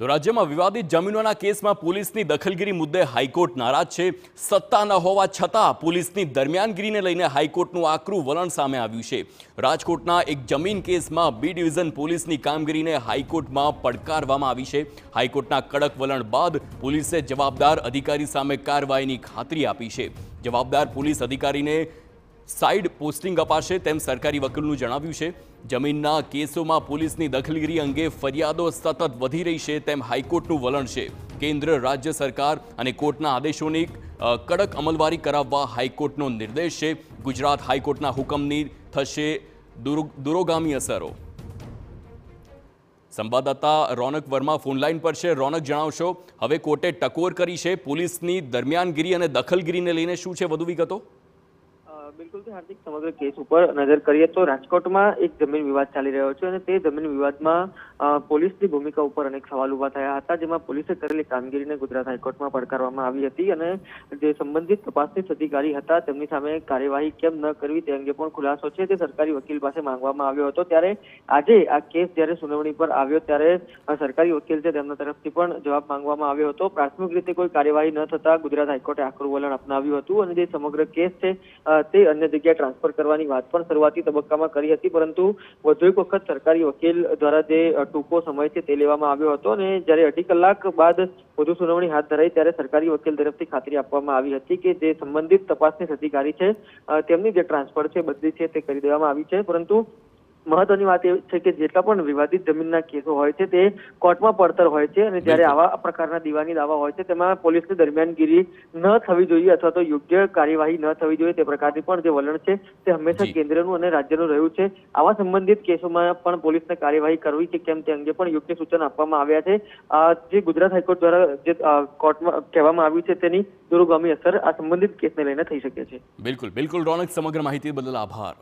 તો રાજ્યમાં વિવાદિત જમીનોના કેસમાં પોલીસની દખલગીરી મુદ્દે હાઈકોર્ટ નારાજ છે સત્તા ન હોવા છતાં પોલીસની દરમિયાનગીરીને લઈને હાઈકોર્ટનું આકરું વલણ સામે આવ્યું છે રાજકોટના એક જમીન કેસમાં બી ડિવિઝન પોલીસની કામગીરીને હાઈકોર્ટમાં પડકારવામાં આવી છે હાઈકોર્ટના કડક વલણ બાદ પોલીસે જવાબદાર અધિકારી સામે કાર્યવાહીની ખાતરી આપી છે જવાબદાર પોલીસ અધિકારીને સાઇડ પોસ્ટિંગ અપાશે તેમ સરકારી વકીલનું જણાવ્યું છે જમીનના કેસોમાં પોલીસની દખલગીરી અંગે ફરિયાદો સતત વધી રહી છે તેમ હાઈકોર્ટનું વલણ છે કેન્દ્ર રાજ્ય સરકાર અને કોર્ટના આદેશોની કડક અમલવારી કરાવવા હાઈકોર્ટનો નિર્દેશ છે ગુજરાત હાઈકોર્ટના હુકમની થશે દુરોગામી અસરો સંવાદદાતા રોનક વર્મા ફોનલાઈન પર છે રોનક જણાવશો હવે કોર્ટે ટકોર કરી છે પોલીસની દરમિયાનગીરી અને દખલગીરીને લઈને શું છે વધુ વિગતો બિલકુલ હાર્દિક સમગ્ર કેસ ઉપર નજર કરીએ તો રાજકોટમાં એક જમીન વિવાદ ચાલી રહ્યો છે અને તે જમીન વિવાદમાં પોલીસની ભૂમિકા ઉપર અનેક સવાલ ઉભા થયા હતા જેમાં પોલીસે કરેલી કામગીરીને ગુજરાત હાઈકોર્ટમાં પડકારવામાં આવી હતી અને જે સંબંધિત તપાસની અધિકારી હતા તેમની સામે કાર્યવાહી કેમ ન કરવી તે અંગે પણ ખુલાસો છે તે સરકારી વકીલ પાસે માંગવામાં આવ્યો હતો ત્યારે આજે આ કેસ જ્યારે સુનાવણી પર આવ્યો ત્યારે સરકારી વકીલ છે તેમના તરફથી પણ જવાબ માંગવામાં આવ્યો હતો પ્રાથમિક રીતે કોઈ કાર્યવાહી ન થતા ગુજરાત હાઈકોર્ટે આકરું વલણ અપનાવ્યું હતું અને જે સમગ્ર કેસ છે તે સાથે અન્ય જગ્યાએ ટ્રાન્સફર કરવાની વાત પણ શરૂઆતી તબક્કામાં કરી હતી પરંતુ વધુ એક વખત સરકારી વકીલ દ્વારા જે ટૂંકો સમય છે તે લેવામાં આવ્યો હતો અને જ્યારે અઢી કલાક બાદ વધુ સુનાવણી હાથ ધરાઈ ત્યારે સરકારી વકીલ તરફથી ખાતરી આપવામાં આવી હતી કે જે સંબંધિત તપાસની અધિકારી છે તેમની જે ટ્રાન્સફર છે બદલી છે તે કરી દેવામાં આવી છે પરંતુ મહત્વની વાત એ છે કે જેટલા પણ વિવાદિત જમીનના કેસો હોય છે તે કોર્ટમાં પડતર હોય છે અને જ્યારે આવા પ્રકારના દીવાની દાવા હોય છે તેમાં પોલીસની દરમિયાનગીરી ન થવી જોઈએ અથવા તો યોગ્ય કાર્યવાહી ન થવી જોઈએ તે પ્રકારની પણ જે વલણ છે તે હંમેશા કેન્દ્રનું અને રાજ્યનું રહ્યું છે આવા સંબંધિત કેસોમાં પણ પોલીસને કાર્યવાહી કરવી કે કેમ તે અંગે પણ યોગ્ય સૂચન આપવામાં આવ્યા છે જે ગુજરાત હાઈકોર્ટ દ્વારા જે કોર્ટમાં કહેવામાં આવ્યું છે તેની દૂરગામી અસર આ સંબંધિત કેસને લઈને થઈ શકે છે બિલકુલ બિલકુલ રોનક સમગ્ર માહિતી બદલ આભાર